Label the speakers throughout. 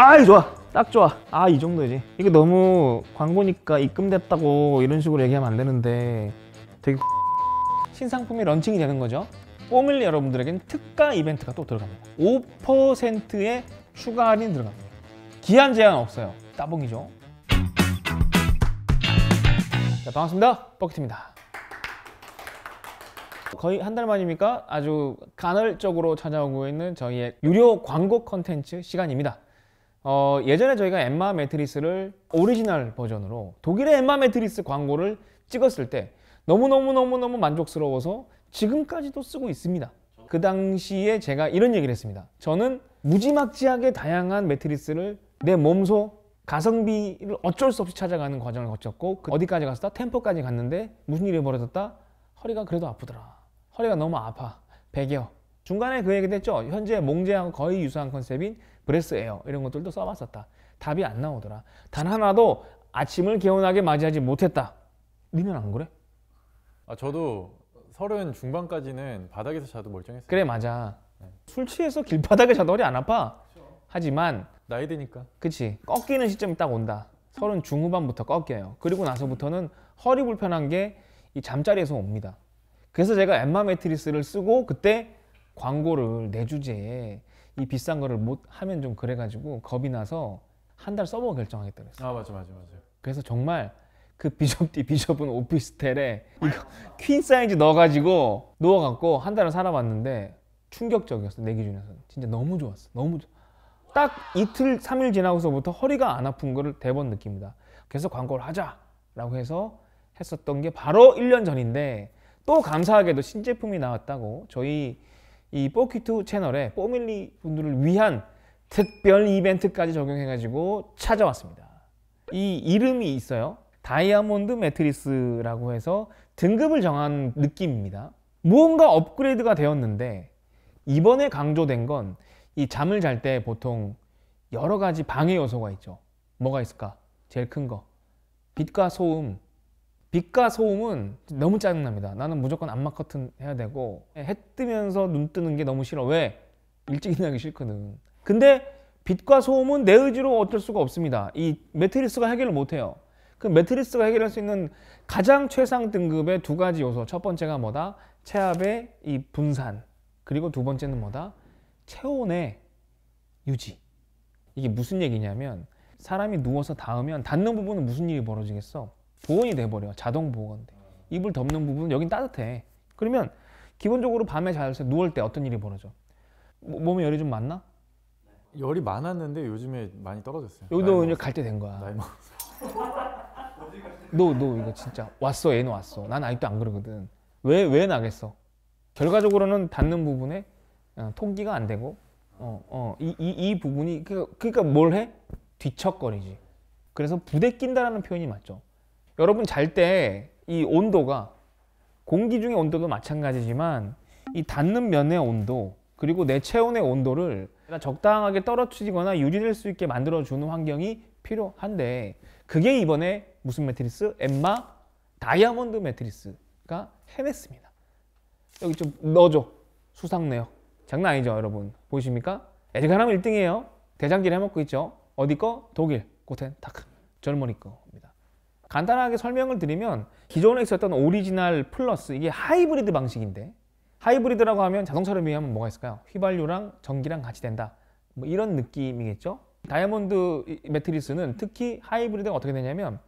Speaker 1: 아이 좋아 딱 좋아 아 이 정도지 이게 너무 광고니까 입금됐다고 이런 식으로 얘기하면 안 되는데 되게 신상품이 런칭이 되는 거죠 꼬밀리 여러분들에겐 특가 이벤트가 또 들어갑니다 5%의 추가 할인 들어갑니다 기한 제한 없어요 따봉이죠 자, 반갑습니다 버킷입니다 거의 한 달 만입니까? 아주 간헐적으로 찾아오고 있는 저희의 유료 광고 컨텐츠 시간입니다 어, 예전에 저희가 엠마 매트리스를 오리지널 버전으로 독일의 엠마 매트리스 광고를 찍었을 때 너무너무너무너무 만족스러워서 지금까지도 쓰고 있습니다. 그 당시에 제가 이런 얘기를 했습니다. 저는 무지막지하게 다양한 매트리스를 내 몸소 가성비를 어쩔 수 없이 찾아가는 과정을 거쳤고 그 어디까지 갔다? 템포까지 갔는데 무슨 일이 벌어졌다? 허리가 그래도 아프더라. 허리가 너무 아파. 배겨. 중간에 그 얘기도 했죠. 현재 몽제하고 거의 유사한 컨셉인 브레스 에어 이런 것들도 써봤었다. 답이 안 나오더라. 단 하나도 아침을 개운하게 맞이하지 못했다. 니는 안 그래?
Speaker 2: 아 저도 서른 중반까지는 바닥에서 자도 멀쩡했어요. 그래
Speaker 1: 맞아. 네. 술 취해서 길바닥에 자도 허리 안 아파. 그렇죠. 하지만 나이 드니까. 그치. 꺾이는 시점이 딱 온다. 서른 중후반부터 꺾여요. 그리고 나서부터는 허리 불편한 게 이 잠자리에서 옵니다. 그래서 제가 엠마 매트리스를 쓰고 그때 광고를 내 주제에 이 비싼 거를 못 하면 좀 그래가지고 겁이 나서 한 달 써보고 결정하겠다 그랬어요.
Speaker 2: 아 맞아 맞아 맞아.
Speaker 1: 그래서 정말 그 비숍디 비숍은 오피스텔에 이거 퀸 사이즈 넣어가지고 누워갖고 한 달을 살아봤는데 충격적이었어 내 기준에서는 진짜 너무 좋았어 너무 좋... 딱 이틀 삼일 지나고서부터 허리가 안 아픈 거를 대번 느낍니다. 그래서 광고를 하자라고 해서 했었던 게 바로 일 년 전인데 또 감사하게도 신제품이 나왔다고 저희 이 뽀키투 채널에 뽀밀리 분들을 위한 특별 이벤트까지 적용해가지고 찾아왔습니다. 이 이름이 있어요. 다이아몬드 매트리스라고 해서 등급을 정한 느낌입니다. 무언가 업그레이드가 되었는데 이번에 강조된 건 이 잠을 잘 때 보통 여러 가지 방해 요소가 있죠. 뭐가 있을까? 제일 큰 거. 빛과 소음, 빛과 소음은 너무 짜증납니다. 나는 무조건 암막 커튼 해야 되고 해 뜨면서 눈 뜨는 게 너무 싫어. 왜? 일찍 일어나기 싫거든. 근데 빛과 소음은 내 의지로 어쩔 수가 없습니다. 이 매트리스가 해결을 못해요. 그 매트리스가 해결할 수 있는 가장 최상 등급의 두 가지 요소. 첫 번째가 뭐다? 체압의 이 분산. 그리고 두 번째는 뭐다? 체온의 유지. 이게 무슨 얘기냐면 사람이 누워서 닿으면 닿는 부분은 무슨 일이 벌어지겠어? 보온이 돼버려 자동 보온인데 이불 덮는 부분은 여긴 따뜻해 그러면 기본적으로 밤에 자서 누울 때 어떤 일이 벌어져 뭐, 몸에 열이 좀 많나?
Speaker 2: 열이 많았는데 요즘에 많이 떨어졌어요 여기도 이제
Speaker 1: 갈 때 된 거야 나이 너너 너 이거 진짜 왔어 얘는 왔어 난 아직도 안 그러거든 왜 왜 나겠어 결과적으로는 닿는 부분에 어, 통기가 안 되고 어, 어, 이, 이, 이 부분이 그러니까, 그러니까 뭘 해? 뒤척거리지 그래서 부대낀다라는 표현이 맞죠 여러분 잘 때 이 온도가 공기 중의 온도도 마찬가지지만 이 닿는 면의 온도 그리고 내 체온의 온도를 적당하게 떨어뜨리거나 유지될 수 있게 만들어주는 환경이 필요한데 그게 이번에 무슨 매트리스? 엠마 다이아몬드 매트리스가 해냈습니다. 여기 좀 넣어줘. 수상 내역. 장난 아니죠 여러분. 보이십니까? 에리가람 1등이에요. 대장질 해먹고 있죠. 어디 거? 독일. 고텐 타크. 젊은이 거입니다. 간단하게 설명을 드리면 기존에 있었던 오리지널 플러스 이게 하이브리드 방식인데 하이브리드라고 하면 자동차를 비하면 뭐가 있을까요? 휘발유랑 전기랑 같이 된다 뭐 이런 느낌이겠죠? 다이아몬드 매트리스는 특히 하이브리드가 어떻게 되냐면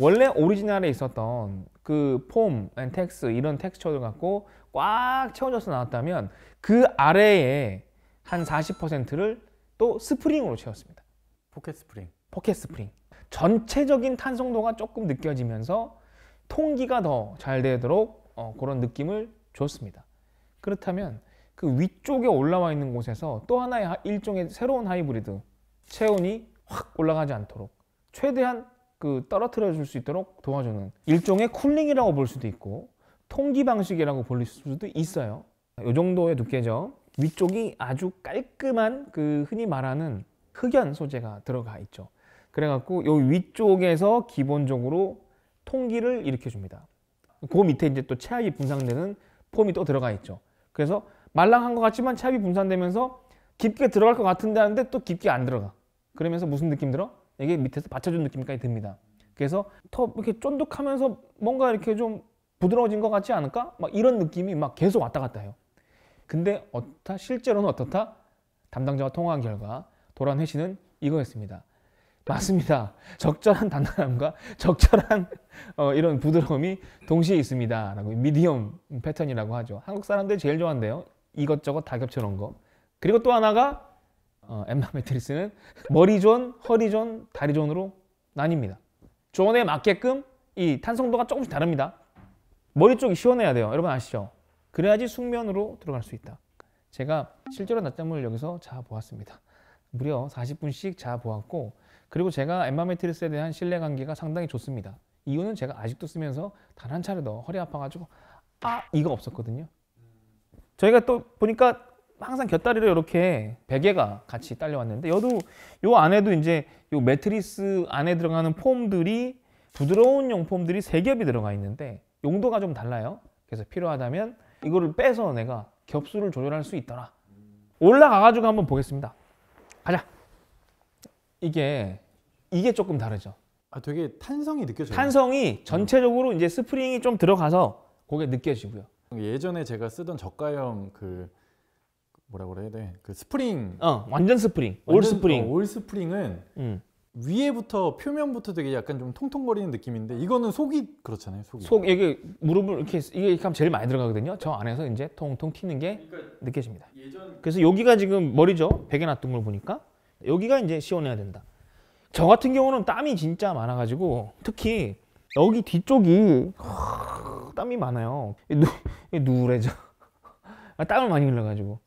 Speaker 1: 원래 오리지널에 있었던 그 폼, 텍스 이런 텍스처를 갖고 꽉 채워져서 나왔다면 그 아래에 한 40%를 또 스프링으로 채웠습니다 포켓 스프링 포켓 스프링 전체적인 탄성도가 조금 느껴지면서 통기가 더 잘 되도록 어, 그런 느낌을 줬습니다. 그렇다면 그 위쪽에 올라와 있는 곳에서 또 하나의 일종의 새로운 하이브리드 체온이 확 올라가지 않도록 최대한 그 떨어뜨려 줄 수 있도록 도와주는 일종의 쿨링이라고 볼 수도 있고 통기 방식이라고 볼 수도 있어요. 이 정도의 두께죠. 위쪽이 아주 깔끔한 그 흔히 말하는 흑연 소재가 들어가 있죠. 그래갖고 요 위쪽에서 기본적으로 통기를 일으켜 줍니다. 그 밑에 이제 또 체압이 분산되는 폼이 또 들어가 있죠. 그래서 말랑한 것 같지만 체압이 분산되면서 깊게 들어갈 것 같은데 하는데 또 깊게 안 들어가. 그러면서 무슨 느낌 들어? 이게 밑에서 받쳐준 느낌까지 듭니다. 그래서 더 이렇게 쫀득하면서 뭔가 이렇게 좀 부드러워진 것 같지 않을까? 막 이런 느낌이 막 계속 왔다 갔다 해요. 근데 어떻다? 실제로는 어떻다? 담당자와 통화한 결과 도란 회씨는 이거였습니다. 맞습니다. 적절한 단단함과 적절한 어, 이런 부드러움이 동시에 있습니다. 라고 미디엄 패턴이라고 하죠. 한국 사람들이 제일 좋아한대요. 이것저것 다 겹쳐놓은 거. 그리고 또 하나가 어, 엠마 매트리스는 머리 존, 허리 존, 다리 존으로 나뉩니다. 존에 맞게끔 이 탄성도가 조금씩 다릅니다. 머리 쪽이 시원해야 돼요. 여러분 아시죠? 그래야지 숙면으로 들어갈 수 있다. 제가 실제로 낮잠을 여기서 자 보았습니다. 무려 40분씩 자 보았고 그리고 제가 엠마 매트리스에 대한 신뢰관계가 상당히 좋습니다. 이유는 제가 아직도 쓰면서 단 한 차례 더 허리 아파가지고 아 이거 없었거든요. 저희가 또 보니까 항상 곁다리로 이렇게 베개가 같이 딸려왔는데 여도 요 안에도 이제 요 매트리스 안에 들어가는 폼들이 부드러운 용폼들이 세 겹이 들어가 있는데 용도가 좀 달라요. 그래서 필요하다면 이거를 빼서 내가 겹수를 조절할 수 있더라. 올라가가지고 한번 보겠습니다. 가자.
Speaker 2: 이게 이게 조금 다르죠. 아 되게 탄성이 느껴져요. 탄성이
Speaker 1: 음. 전체적으로 이제 스프링이 좀 들어가서 그게 느껴지고요.
Speaker 2: 예전에 제가 쓰던 저가형 그 뭐라 그래야 돼? 그 스프링. 어, 완전 스프링. 완전, 올 스프링. 어, 올 스프링은 음. 위에부터 표면부터 되게 약간 좀 통통거리는 느낌인데 이거는 속이 그렇잖아요. 속이. 속 이게 무릎을 이렇게 이게 하면 제일 많이 들어가거든요. 저 안에서 이제 통통 튀는
Speaker 1: 게 그러니까 느껴집니다. 예전... 그래서 여기가 지금 머리죠. 베개 놔둔 걸 보니까 여기가 이제 시원해야 된다. 저 같은 경우는 땀이 진짜 많아가지고 특히 여기 뒤쪽이 허, 땀이 많아요. 누, 누래져. 아, 땀을 많이 흘려가지고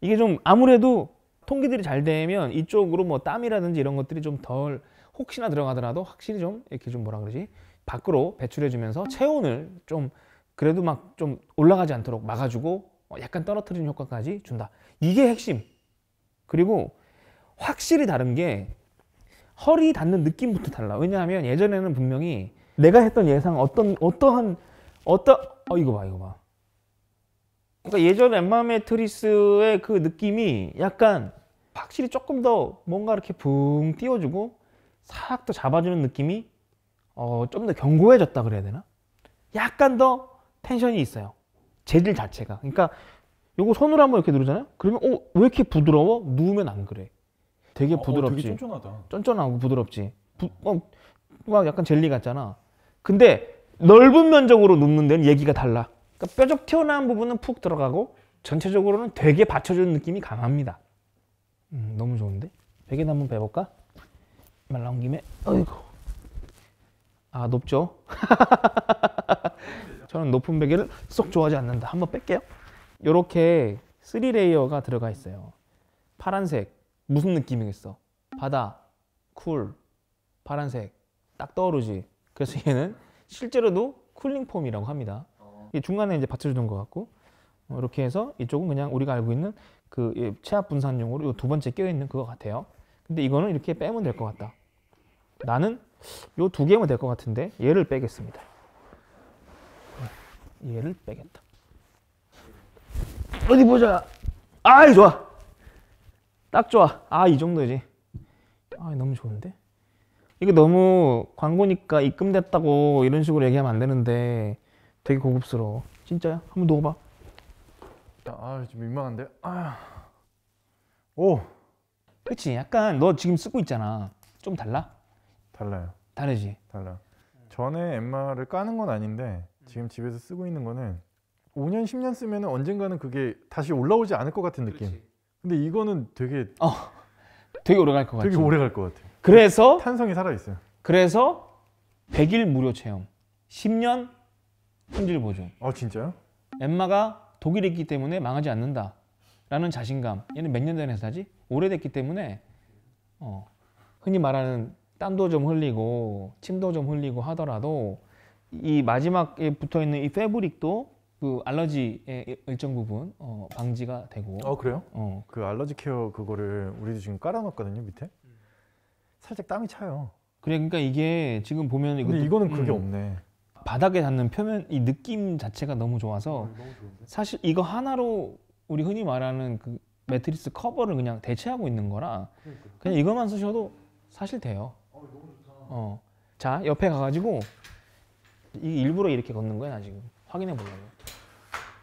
Speaker 1: 이게 좀 아무래도 통기들이 잘 되면 이쪽으로 뭐 땀이라든지 이런 것들이 좀 덜 혹시나 들어가더라도 확실히 좀 이렇게 좀 뭐라 그러지 밖으로 배출해주면서 체온을 좀 그래도 막 좀 올라가지 않도록 막아주고 어, 약간 떨어뜨리는 효과까지 준다. 이게 핵심. 그리고 확실히 다른 게 허리 닿는 느낌부터 달라. 왜냐하면 예전에는 분명히 내가 했던 예상 어떤 어떠한 어떠어 이거 봐 이거 봐. 그러니까 예전 엠마메트리스의 그 느낌이 약간 확실히 조금 더 뭔가 이렇게 붕 띄워주고 싹더 잡아주는 느낌이 어, 좀 더 견고해졌다 그래야 되나? 약간 더 텐션이 있어요. 재질 자체가. 그러니까 요거 손으로 한번 이렇게 누르잖아요? 그러면 어, 왜 이렇게 부드러워? 누우면 안 그래. 되게 어, 어, 부드럽지. 어, 되게 쫀쫀하다. 쫀쫀하고 부드럽지. 부, 어, 막 약간 젤리 같잖아. 근데 넓은 면적으로 눕는 데는 얘기가 달라. 그러니까 뾰족 튀어나온 부분은 푹 들어가고 전체적으로는 되게 받쳐주는 느낌이 강합니다. 음, 너무 좋은데? 베개나 한번 베볼까? 말 나온 김에 어이구 아 높죠? 저는 높은 베개를 쏙 좋아하지 않는다 한번 뺄게요 이렇게 3레이어가 들어가 있어요 파란색 무슨 느낌이겠어? 바다, 쿨, 파란색 딱 떠오르지. 그래서 얘는 실제로도 쿨링 폼이라고 합니다. 어. 이 중간에 이제 받쳐주는 것 같고 어, 이렇게 해서 이쪽은 그냥 우리가 알고 있는 그 예, 체압 분산용으로 이 두 번째 껴있는 그거 같아요. 근데 이거는 이렇게 빼면 될 것 같다. 나는 요두 개면 될 것 같은데 얘를 빼겠습니다. 얘를 빼겠다. 어디 보자. 아이 좋아. 딱 좋아 아이 정도지 아 너무 좋은데 이게 너무 광고니까 입금됐다고 이런 식으로 얘기하면 안 되는데 되게 고급스러워
Speaker 2: 진짜야? 한번 녹아봐 아좀 민망한데? 아. 오! 그치 약간 너 지금 쓰고 있잖아 좀 달라? 달라요 다르지? 달라 전에 엠마를 까는 건 아닌데 지금 집에서 쓰고 있는 거는 5년 10년 쓰면 언젠가는 그게 다시 올라오지 않을 것 같은 느낌 그렇지. 근데 이거는 되게 어, 되게 오래 갈 것 같아요. 되게 오래 갈것 같아요. 그래서 탄성이 살아 있어요. 그래서 100일 무료 체험,
Speaker 1: 10년 품질 보존. 아 진짜요? 엠마가 독일에 있기 때문에 망하지 않는다라는 자신감. 얘는 몇년된 회사지? 오래됐기 때문에 어, 흔히 말하는 땀도 좀 흘리고 침도 좀 흘리고 하더라도 이 마지막에 붙어 있는 이 패브릭도 그 알러지의 일정 부분 어,
Speaker 2: 방지가 되고. 어 그래요? 어. 그 알러지 케어 그거를 우리도 지금 깔아놨거든요 밑에. 살짝 땀이 차요.
Speaker 1: 그래 그러니까 이게 지금 보면 이거 근데 이거는 그게 음. 없네. 바닥에 닿는 표면 이 느낌 자체가 너무 좋아서 음, 사실 이거 하나로 우리 흔히 말하는 그 매트리스 커버를 그냥 대체하고 있는 거라 그냥 이것만 쓰셔도 사실 돼요. 어, 어. 자 옆에 가가지고
Speaker 2: 이 일부러 이렇게 걷는
Speaker 1: 거야 나 지금 확인해 보려고.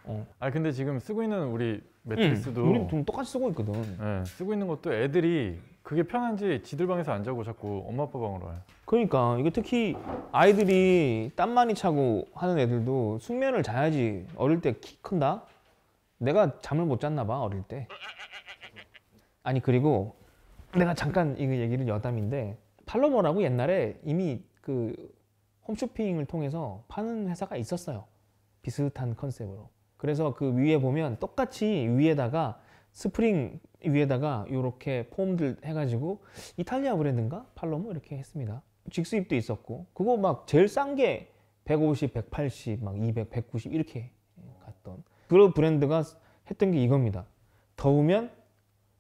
Speaker 1: 어.
Speaker 2: 아 근데 지금 쓰고 있는 우리 매트리스도 응. 우리 좀 똑같이 쓰고 있거든. 네, 쓰고 있는 것도 애들이 그게 편한지 지들 방에서 안 자고 자꾸 엄마 아빠 방으로 와요.
Speaker 1: 그러니까 이거 특히 아이들이 땀 많이 차고 하는 애들도 숙면을 자야지 어릴 때 키 큰다. 내가 잠을 못 잤나 봐 어릴 때. 아니 그리고 내가 잠깐 이 얘기를 여담인데 팔로머라고 옛날에 이미 그 홈쇼핑을 통해서 파는 회사가 있었어요. 비슷한 컨셉으로. 그래서 그 위에 보면 똑같이 위에다가 스프링 위에다가 이렇게 폼들 해가지고 이탈리아 브랜드인가? 팔로모 이렇게 했습니다. 직수입도 있었고 그거 막 제일 싼 게 150, 180, 막 200, 190 이렇게 갔던 그런 브랜드가 했던 게 이겁니다. 더우면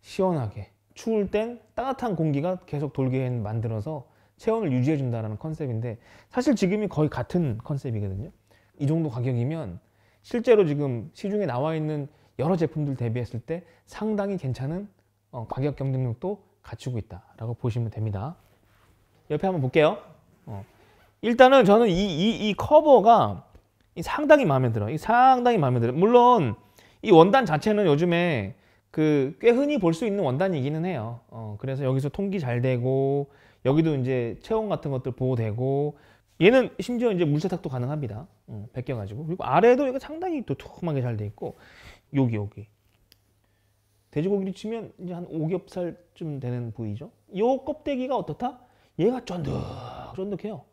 Speaker 1: 시원하게 추울 땐 따뜻한 공기가 계속 돌게 만들어서 체온을 유지해 준다라는 컨셉인데 사실 지금이 거의 같은 컨셉이거든요. 이 정도 가격이면 실제로 지금 시중에 나와 있는 여러 제품들 대비했을 때 상당히 괜찮은 어, 가격 경쟁력도 갖추고 있다라고 보시면 됩니다. 옆에 한번 볼게요. 어. 일단은 저는 이, 이, 이 커버가 상당히 마음에 들어. 이 상당히 마음에 들어. 물론 이 원단 자체는 요즘에 그 꽤 흔히 볼 수 있는 원단이기는 해요. 어, 그래서 여기서 통기 잘 되고 여기도 이제 체온 같은 것들 보호되고 얘는 심지어 이제 물세탁도 가능합니다. 어, 벗겨가지고. 그리고 아래도 이거 상당히 도톰하게 잘 돼 있고, 여기, 여기. 돼지고기를 치면 이제 한 5겹살쯤 되는 부위죠. 요 껍데기가 어떻다? 얘가 쫀득, 쫀득해요.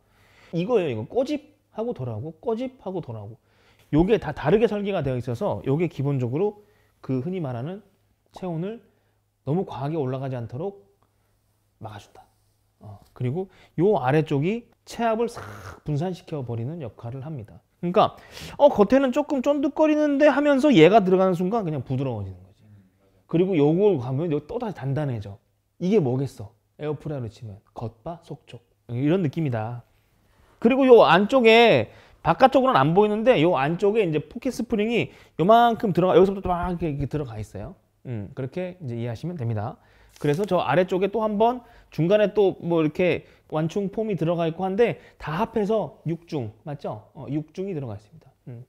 Speaker 1: 이거예요, 이거. 꼬집하고 돌아오고, 꼬집하고 돌아오고. 요게 다 다르게 설계가 되어 있어서 요게 기본적으로 그 흔히 말하는 체온을 너무 과하게 올라가지 않도록 막아준다. 어, 그리고 요 아래쪽이 체압을 싹 분산시켜 버리는 역할을 합니다. 그러니까 어 겉에는 조금 쫀득거리는데 하면서 얘가 들어가는 순간 그냥 부드러워지는 거지. 그리고 요걸 가면 또 다시 단단해져. 이게 뭐겠어? 에어프라이로 치면 겉바 속촉 이런 느낌이다. 그리고 요 안쪽에 바깥쪽으로는 안 보이는데 요 안쪽에 이제 포켓 스프링이 요만큼 들어가 여기서부터 막 이렇게 들어가 있어요. 음 그렇게 이제 이해하시면 됩니다. 그래서 저 아래쪽에 또 한 번 중간에 또 뭐 이렇게 완충 폼이 들어가 있고 한데 다 합해서 6중 맞죠? 어, 육중이 들어가 있습니다. 음.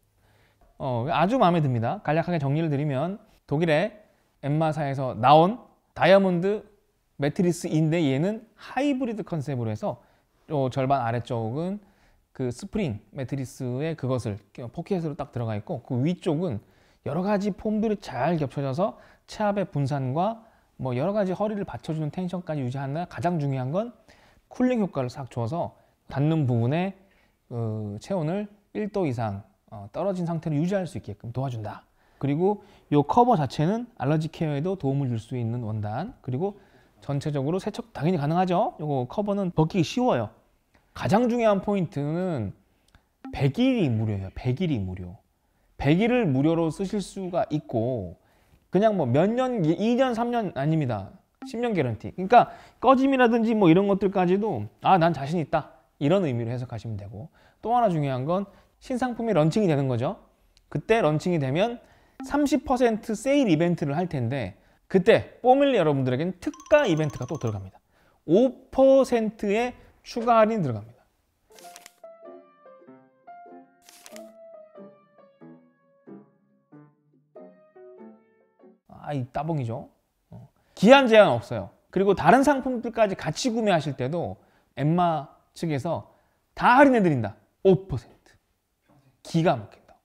Speaker 1: 어, 아주 마음에 듭니다. 간략하게 정리를 드리면 독일의 엠마사에서 나온 다이아몬드 매트리스인데 얘는 하이브리드 컨셉으로 해서 요 절반 아래쪽은 그 스프링 매트리스의 그것을 포켓으로 딱 들어가 있고 그 위쪽은 여러 가지 폼들이 잘 겹쳐져서 체압의 분산과 뭐 여러 가지 허리를 받쳐주는 텐션까지 유지하는 가장 중요한 건 쿨링 효과를 싹 줘서 닿는 부분에 그 체온을 1도 이상 어, 떨어진 상태로 유지할 수 있게끔 도와준다. 그리고 이 커버 자체는 알러지 케어에도 도움을 줄 수 있는 원단 그리고 전체적으로 세척 당연히 가능하죠. 이거 커버는 벗기기 쉬워요. 가장 중요한 포인트는 100일이 무료예요. 100일이 무료. 100일을 무료로 쓰실 수가 있고 그냥 뭐 몇 년, 2년, 3년 아닙니다. 10년 개런티. 그러니까 꺼짐이라든지 뭐 이런 것들까지도 아, 난 자신 있다. 이런 의미로 해석하시면 되고 또 하나 중요한 건 신상품이 런칭이 되는 거죠. 그때 런칭이 되면 30% 세일 이벤트를 할 텐데 그때 뽀밀리 여러분들에게는 특가 이벤트가 또 들어갑니다. 5%의 추가 할인 들어갑니다. 아이 따봉이죠. 어. 기한 제한 없어요. 그리고 다른 상품들까지 같이 구매하실 때도 엠마 측에서 다 할인해 드린다. 5%. 기가 막힌다.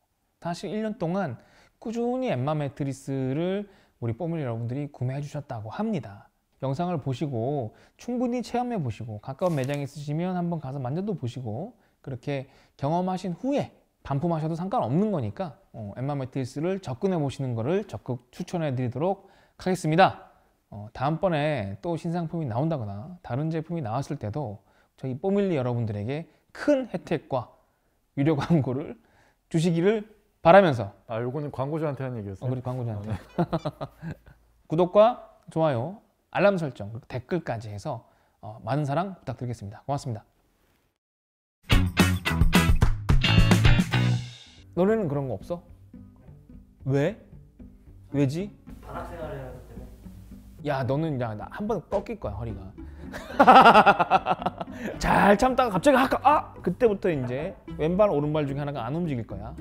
Speaker 1: 사실 1년 동안 꾸준히 엠마 매트리스를 우리 뽀물 여러분들이 구매해 주셨다고 합니다. 영상을 보시고 충분히 체험해 보시고 가까운 매장에 있으시면 한번 가서 만져도 보시고 그렇게 경험하신 후에 반품하셔도 상관없는 거니까 어, 엠마 매트리스를 접근해 보시는 것을 적극 추천해 드리도록 하겠습니다. 어, 다음번에 또 신상품이 나온다거나 다른 제품이 나왔을 때도 저희 뽀밀리 여러분들에게 큰 혜택과 유료 광고를 주시기를 바라면서 아 요거는 광고주한테 한 얘기였어요? 어, 그래 광고주한테 아, 네. 구독과 좋아요, 알람 설정, 댓글까지 해서 어, 많은 사랑 부탁드리겠습니다. 고맙습니다. 너네는 그런 거 없어? 왜? 왜지? 방학생활을 하기 때문에 야 너는 야나한번 꺾일 거야 허리가 잘 참다가 갑자기 아까 아 그때부터 이제 왼발 오른발 중에 하나가 안 움직일 거야